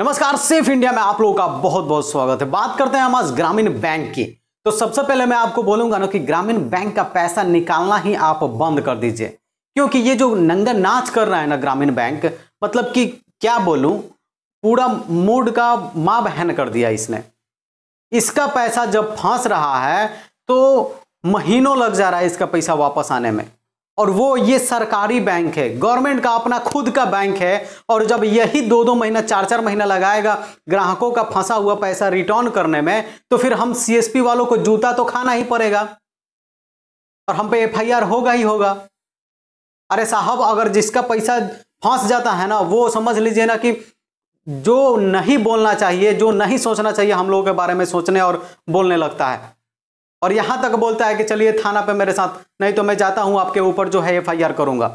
नमस्कार safe India में आप लोगों का बहुत बहुत स्वागत है बात करते हैं हम आज ग्रामीण बैंक की तो सबसे पहले मैं आपको बोलूंगा ना कि ग्रामीण बैंक का पैसा निकालना ही आप बंद कर दीजिए क्योंकि ये जो नंगा नाच कर रहा है ना ग्रामीण बैंक मतलब कि क्या बोलूं पूरा मूड का माँ बहन कर दिया इसने इसका पैसा जब फंस रहा है तो महीनों लग जा रहा है इसका पैसा वापस आने में और वो ये सरकारी बैंक है गवर्नमेंट का अपना खुद का बैंक है और जब यही दो दो महीना चार चार महीना लगाएगा ग्राहकों का फंसा हुआ पैसा रिटर्न करने में तो फिर हम सीएसपी वालों को जूता तो खाना ही पड़ेगा और हम पे एफआईआर होगा ही होगा अरे साहब अगर जिसका पैसा फंस जाता है ना वो समझ लीजिए ना कि जो नहीं बोलना चाहिए जो नहीं सोचना चाहिए हम लोगों के बारे में सोचने और बोलने लगता है और यहां तक बोलता है कि चलिए थाना पे मेरे साथ नहीं तो मैं जाता हूं आपके ऊपर जो है एफआईआर करूंगा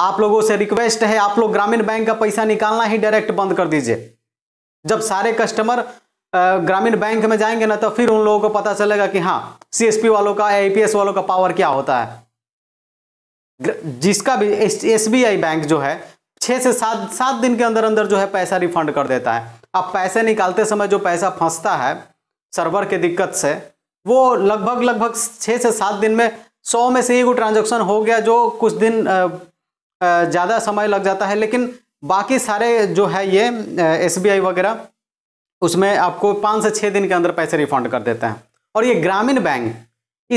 आप लोगों से रिक्वेस्ट है आप लोग ग्रामीण बैंक का पैसा निकालना ही डायरेक्ट बंद कर दीजिए जब सारे कस्टमर ग्रामीण बैंक में जाएंगे ना तो फिर उन लोगों को पता चलेगा कि हाँ सीएसपी वालों का आईपीएस वालों का पावर क्या होता है जिसका भी आई बैंक जो है छः से सात सात दिन के अंदर अंदर जो है पैसा रिफंड कर देता है अब पैसे निकालते समय जो पैसा फंसता है सर्वर के दिक्कत से वो लगभग लगभग छः से सात दिन में सौ में से एक वो ट्रांजेक्शन हो गया जो कुछ दिन ज़्यादा समय लग जाता है लेकिन बाकी सारे जो है ये एस वगैरह उसमें आपको पाँच से छः दिन के अंदर पैसे रिफंड कर देते हैं और ये ग्रामीण बैंक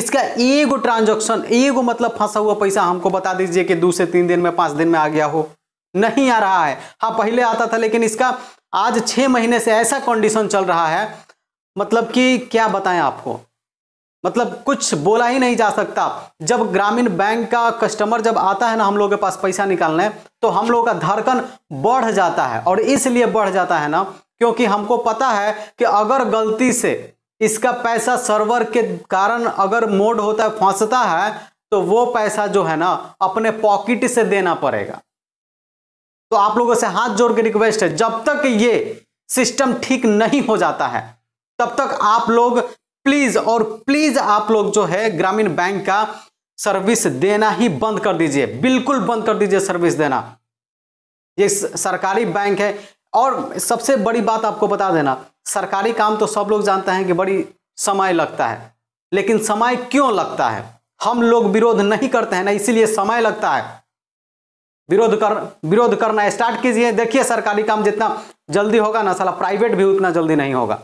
इसका एगो ट्रांजैक्शन एगो मतलब फंसा हुआ पैसा हमको बता दीजिए कि दो से तीन दिन में पाँच दिन में आ गया हो नहीं आ रहा है हाँ पहले आता था लेकिन इसका आज छः महीने से ऐसा कंडीशन चल रहा है मतलब कि क्या बताएं आपको मतलब कुछ बोला ही नहीं जा सकता जब ग्रामीण बैंक का कस्टमर जब आता है ना हम लोग के पास पैसा निकालने तो हम लोग का धड़कन बढ़ जाता है और इसलिए बढ़ जाता है ना क्योंकि हमको पता है कि अगर गलती से इसका पैसा सर्वर के कारण अगर मोड होता है फंसता है तो वो पैसा जो है ना अपने पॉकेट से देना पड़ेगा तो आप लोगों से हाथ जोड़ के रिक्वेस्ट है जब तक ये सिस्टम ठीक नहीं हो जाता है तब तक आप लोग प्लीज और प्लीज आप लोग जो है ग्रामीण बैंक का सर्विस देना ही बंद कर दीजिए बिल्कुल बंद कर दीजिए सर्विस देना ये सरकारी बैंक है और सबसे बड़ी बात आपको बता देना सरकारी काम तो सब लोग जानते हैं कि बड़ी समय लगता है लेकिन समय क्यों लगता है हम लोग विरोध नहीं करते हैं ना इसीलिए समय लगता है विरोध कर विरोध करना स्टार्ट कीजिए देखिए सरकारी काम जितना जल्दी होगा ना साला प्राइवेट भी उतना जल्दी नहीं होगा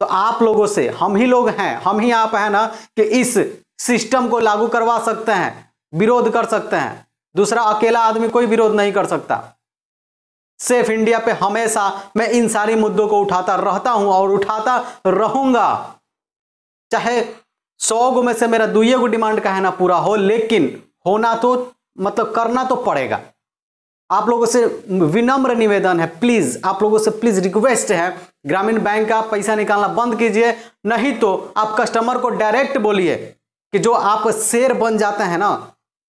तो आप लोगों से हम ही लोग हैं हम ही आप हैं ना कि इस सिस्टम को लागू करवा सकते हैं विरोध कर सकते हैं दूसरा अकेला आदमी कोई विरोध नहीं कर सकता सेफ इंडिया पे हमेशा मैं इन सारी मुद्दों को उठाता रहता हूं और उठाता रहूंगा चाहे सौ गो में से मेरा दुइये गो डिमांड का है ना पूरा हो लेकिन होना तो मतलब करना तो पड़ेगा आप लोगों से विनम्र निवेदन है प्लीज आप लोगों से प्लीज रिक्वेस्ट है ग्रामीण बैंक का पैसा निकालना बंद कीजिए नहीं तो आप कस्टमर को डायरेक्ट बोलिए कि जो आप शेर बन जाते हैं ना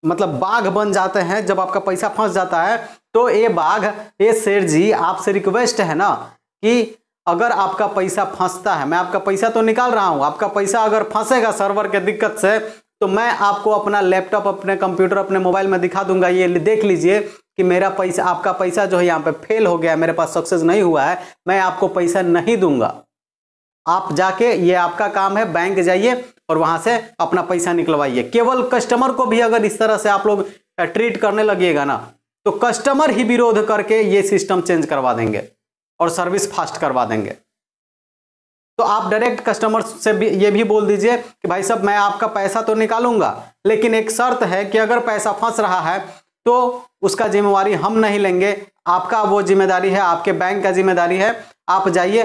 मतलब बाघ बन जाते हैं जब आपका पैसा फंस जाता है तो ये बाघ ये शेर जी आपसे रिक्वेस्ट है ना कि अगर आपका पैसा फंसता है मैं आपका पैसा तो निकाल रहा हूँ आपका पैसा अगर फंसेगा सर्वर के दिक्कत से तो मैं आपको अपना लैपटॉप अपने कंप्यूटर अपने मोबाइल में दिखा दूंगा ये देख लीजिए कि मेरा पैसा आपका पैसा जो है यहाँ पे फेल हो गया मेरे पास सक्सेस नहीं हुआ है मैं आपको पैसा नहीं दूंगा आप जाके ये आपका काम है बैंक जाइए और वहां से अपना पैसा निकलवाइए केवल कस्टमर को भी अगर इस तरह से आप लोग ट्रीट करने लगिएगा ना तो कस्टमर ही विरोध करके ये सिस्टम चेंज करवा देंगे और सर्विस फास्ट करवा देंगे तो आप डायरेक्ट कस्टमर से भी ये भी बोल दीजिए कि भाई साहब मैं आपका पैसा तो निकालूंगा लेकिन एक शर्त है कि अगर पैसा फंस रहा है तो उसका जिम्मेवारी हम नहीं लेंगे आपका वो जिम्मेदारी है आपके बैंक का जिम्मेदारी है आप जाइए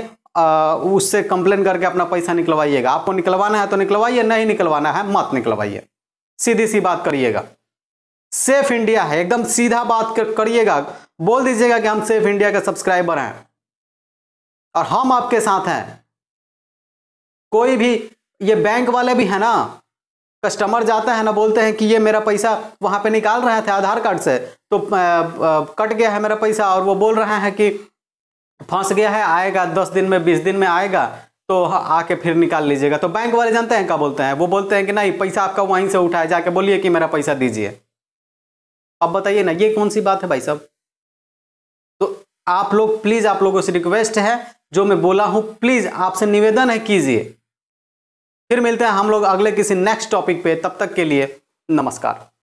उससे कंप्लेन करके अपना पैसा निकलवाइएगा आपको निकलवाना है तो निकलवाइए नहीं निकलवाना है मत निकलवाइए सीधी सी बात करिएगा सेफ इंडिया है एकदम सीधा बात करिएगा बोल दीजिएगा कि हम सेफ इंडिया के सब्सक्राइबर हैं और हम आपके साथ हैं कोई भी ये बैंक वाले भी है ना कस्टमर जाते हैं ना बोलते हैं कि ये मेरा पैसा वहाँ पे निकाल रहे थे आधार कार्ड से तो आ, आ, कट गया है मेरा पैसा और वो बोल रहे हैं कि फंस गया है आएगा दस दिन में बीस दिन में आएगा तो आके फिर निकाल लीजिएगा तो बैंक वाले जानते हैं क्या बोलते हैं वो बोलते हैं कि नहीं पैसा आपका वहीं से उठाए जाके बोलिए कि मेरा पैसा दीजिए अब बताइए ना ये कौन सी बात है भाई साहब तो आप लोग प्लीज़ आप लोगों से रिक्वेस्ट है जो मैं बोला हूँ प्लीज़ आपसे निवेदन है कीजिए फिर मिलते हैं हम लोग अगले किसी नेक्स्ट टॉपिक पे तब तक के लिए नमस्कार